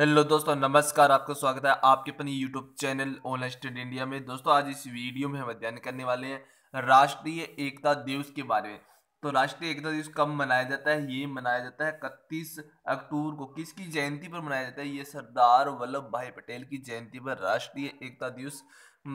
hello दोस्तों नमस्कार आपका स्वागत है आपके अपने YouTube channel online study India में दोस्तों आज इस वीडियो में हम अध्ययन करने वाले हैं राष्ट्रीय एकता दिवस के बारे में तो राष्ट्रीय एकता दिवस कब मनाया जाता है ये मनाया जाता है इकतीस अक्टूबर को किसकी जयंती पर मनाया जाता है ये सरदार वल्लभ भाई पटेल की जयंती पर राष्ट्रीय एकता दिवस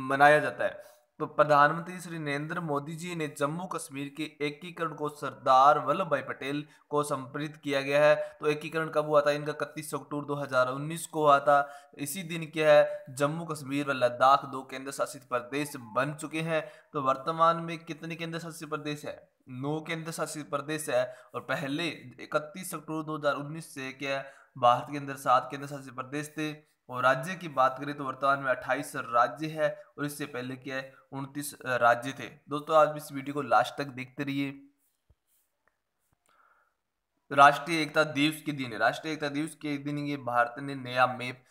मनाया जाता है तो प्रधानमंत्री श्री नरेंद्र मोदी जी ने जम्मू कश्मीर के एकीकरण को सरदार वल्लभ भाई पटेल को समर्पित किया गया है तो एकीकरण कब हुआ था इनका इकतीस अक्टूबर 2019 को हुआ था इसी दिन क्या है जम्मू कश्मीर व लद्दाख दो केंद्र शासित प्रदेश बन चुके हैं तो वर्तमान में कितने केंद्र शासित प्रदेश है नौ केंद्र शासित प्रदेश है और पहले इकतीस अक्टूबर दो से क्या है भारत के अंदर सात केंद्र शासित प्रदेश थे और राज्य की बात करें तो वर्तमान में 28 राज्य है और इससे पहले क्या है उनतीस राज्य थे दोस्तों आप इस वीडियो को लास्ट तक देखते रहिए राष्ट्रीय एकता दिवस के दिन राष्ट्रीय एकता दिवस के दिन ये भारत ने नया मैप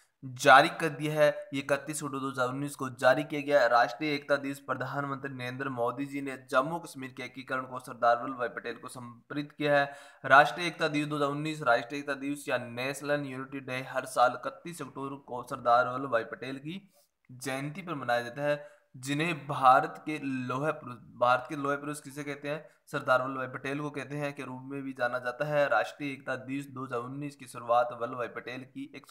जारी कर दिया है ये इकतीस अक्टूबर दो हज़ार उन्नीस को जारी किया गया राष्ट्रीय एकता दिवस प्रधानमंत्री नरेंद्र मोदी जी ने जम्मू कश्मीर के एकीकरण को सरदार वल्लभ भाई पटेल को समर्पित किया है राष्ट्रीय एकता दिवस दो हज़ार उन्नीस राष्ट्रीय एकता दिवस या नेशनल यूनिटी डे हर साल इकतीस अक्टूबर को सरदार वल्लभ भाई पटेल की जयंती पर मनाया जाता है जिन्हें भारत के लोहे पुरुष भारत के लोहे पुरुष किसे कहते हैं सरदार वल्लभ भाई पटेल को कहते हैं के रूप में भी जाना जाता है राष्ट्रीय एकता दिवस 2019 की शुरुआत वल्लभ भाई पटेल की एक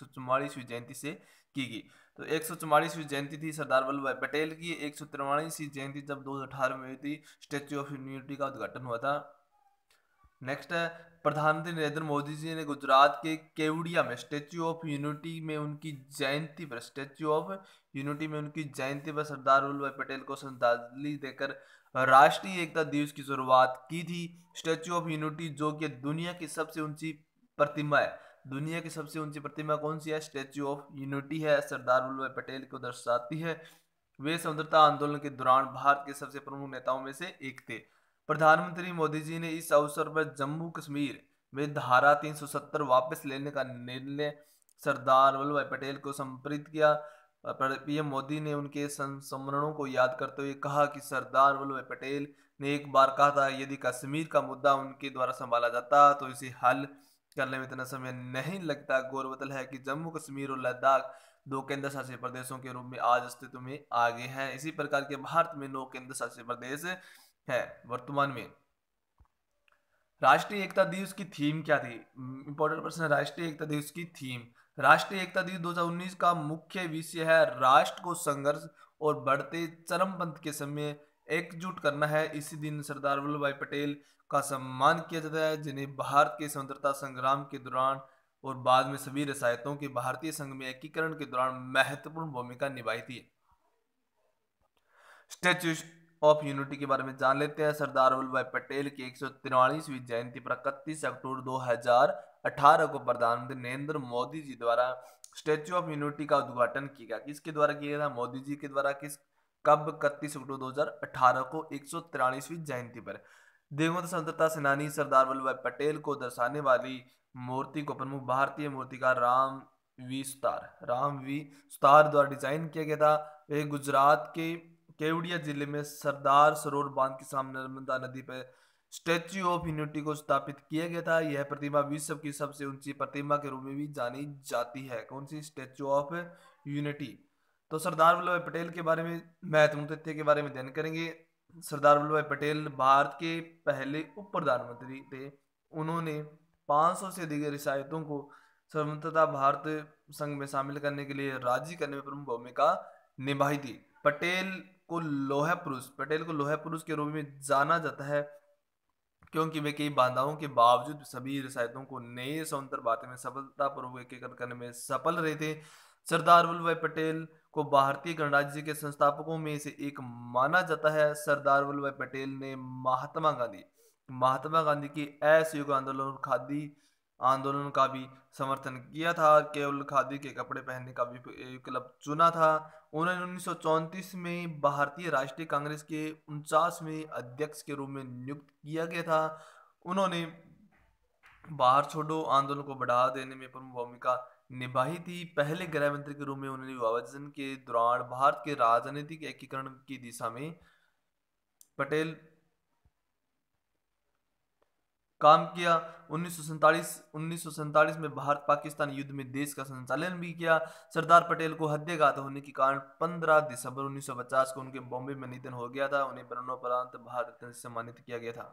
जयंती से की गई तो एक जयंती थी सरदार वल्लभ भाई पटेल की एक जयंती जब दो में हुई थी स्टेच्यू ऑफ यूनिटी का उद्घाटन हुआ था नेक्स्ट है प्रधानमंत्री नरेंद्र मोदी जी ने गुजरात के केवड़िया में स्टेच्यू ऑफ यूनिटी में उनकी जयंती पर स्टेच्यू ऑफ यूनिटी में उनकी जयंती पर सरदार वल्लभ भाई पटेल को श्रद्धांजलि देकर राष्ट्रीय एकता दिवस की शुरुआत की थी स्टेच्यू ऑफ यूनिटी जो कि दुनिया की सबसे ऊंची प्रतिमा है दुनिया की सबसे ऊंची प्रतिमा कौन सी है स्टेच्यू ऑफ यूनिटी है सरदार वल्लभ भाई पटेल को दर्शाती है वे स्वतंत्रता आंदोलन के दौरान भारत के सबसे प्रमुख नेताओं में से एक थे प्रधानमंत्री मोदी जी ने इस अवसर पर जम्मू कश्मीर में धारा 370 वापस लेने का निर्णय सरदार वल्लभ भाई पटेल को समर्पित किया पीएम मोदी ने उनके संस्मरणों को याद करते हुए कहा कि सरदार वल्लभ भाई पटेल ने एक बार कहा था यदि कश्मीर का मुद्दा उनके द्वारा संभाला जाता तो इसे हल करने में इतना समय नहीं लगता गौरवतल है कि जम्मू कश्मीर और लद्दाख दो केंद्र शासित प्रदेशों के रूप में आज अस्तित्व में आगे हैं इसी प्रकार के भारत में नौ केंद्र शासित प्रदेश है वर्तमान में राष्ट्रीय एकता दिवस की थीम क्या थी इंपॉर्टेंट प्रश्न है राष्ट्रीय एकता दिवस की थीम राष्ट्रीय एकता दिवस 2019 का मुख्य विषय है राष्ट्र को संघर्ष और बढ़ते चरम पंथ के समय एकजुट करना है इसी दिन सरदार वल्लभ भाई पटेल का सम्मान किया जाता है जिन्हें भारत के स्वतंत्रता संग्राम के दौरान और बाद में सभी रसायतों के भारतीय संघ में एकीकरण के दौरान महत्वपूर्ण भूमिका निभाई थी स्टैचू ऑफ यूनिटी के बारे में जान लेते हैं सरदार वल्लभ भाई पटेल की एक जयंती पर इकतीस अक्टूबर अठारह को प्रधानमंत्री नरेंद्र मोदी जी द्वारा स्टेच्यू ऑफ यूनिटी का उद्घाटन किया गया किसके द्वारा किया गया मोदी जी के द्वारा किस कब इकतीस अक्टूबर 2018 को एक जयंती पर दिवंगत स्वतंत्रता सेनानी सरदार वल्लभ भाई पटेल को दर्शाने वाली मूर्ति को प्रमुख भारतीय मूर्तिकार राम वी सुतार राम वी सुतार द्वारा डिजाइन किया गया था वे गुजरात के केवड़िया जिले में सरदार सरोवर बांध के सामने नर्मदा नदी पर स्टैच्यू ऑफ यूनिटी को स्थापित किया गया था यह प्रतिमा विश्व की सबसे ऊंची प्रतिमा के रूप में भी जानी जाती है कौन सी स्टैच्यू ऑफ यूनिटी तो सरदार वल्लभ भाई पटेल के बारे में महत्वपूर्ण तथ्य के बारे में अध्ययन करेंगे सरदार वल्लभ भाई पटेल भारत के पहले उप प्रधानमंत्री थे उन्होंने 500 से अधिक रिसायतों को स्वतंत्रता भारत संघ में शामिल करने के लिए राजी करने में प्रमुख भूमिका निभाई थी पटेल को लोहा पुरुष पटेल को लोहा पुरुष के रूप में जाना जाता है क्योंकि वे कई बाधाओं के बावजूद सभी रसायतों को नए स्वतंत्र बातें में सफलतापूर्वक एकीकृत करने में सफल रहे थे सरदार वल्लभ भाई पटेल को भारतीय गणराज्य के संस्थापकों में से एक माना जाता है सरदार वल्लभ भाई पटेल ने महात्मा गांधी महात्मा गांधी की असहयोग आंदोलन और खादी आंदोलन का भी समर्थन किया था केवल खादी के कपड़े पहनने का भी विकल्प चुना था उन्होंने उन्नीस में भारतीय राष्ट्रीय कांग्रेस के उनचासवें अध्यक्ष के रूप में नियुक्त किया गया था उन्होंने बाहर छोड़ो आंदोलन को बढ़ावा देने में प्रमुख भूमिका निभाई थी पहले गृह मंत्री के रूप में उन्होंने विभाजन के दौरान भारत के राजनीतिक एकीकरण की दिशा में पटेल काम किया उन्नीस सौ में भारत पाकिस्तान युद्ध में देश का संचालन भी किया सरदार पटेल को हत्याघात होने के कारण 15 दिसंबर 1950 को उनके बॉम्बे में निधन हो गया था उन्हें मरणोपरांत भारत रत्न से सम्मानित किया गया था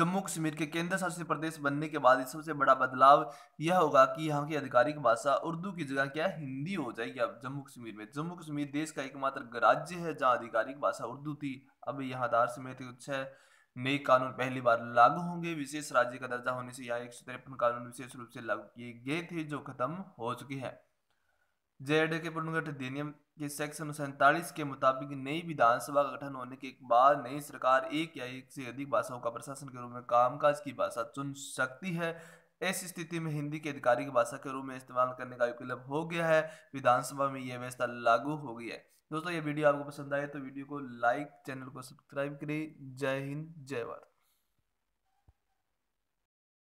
जम्मू कश्मीर के केंद्र शासित प्रदेश बनने के बाद सबसे बड़ा बदलाव यह होगा कि यहाँ की आधिकारिक भाषा उर्दू की जगह क्या हिंदी हो जाएगी अब जम्मू कश्मीर में जम्मू कश्मीर देश का एकमात्र राज्य है जहाँ आधिकारिक भाषा उर्दू थी अब यहाँ दार समेत कुछ है नए कानून पहली बार लागू होंगे विशेष राज्य का दर्जा होने से यहाँ एक कानून विशेष रूप से लागू किए गए थे जो खत्म हो चुके हैं जेड के पुनर्गठन अधिनियम के सेक्शन सैंतालीस के मुताबिक नई विधानसभा का गठन होने के बाद नई सरकार एक या एक से अधिक भाषाओं का प्रशासन के रूप में कामकाज की भाषा चुन सकती है इस स्थिति में हिंदी के आधिकारिक भाषा के रूप में इस्तेमाल करने का विकल्प हो गया है विधानसभा में यह व्यवस्था लागू हो गई है दोस्तों ये वीडियो आपको पसंद आए तो वीडियो को लाइक चैनल को सब्सक्राइब करें जय हिंद जय भारत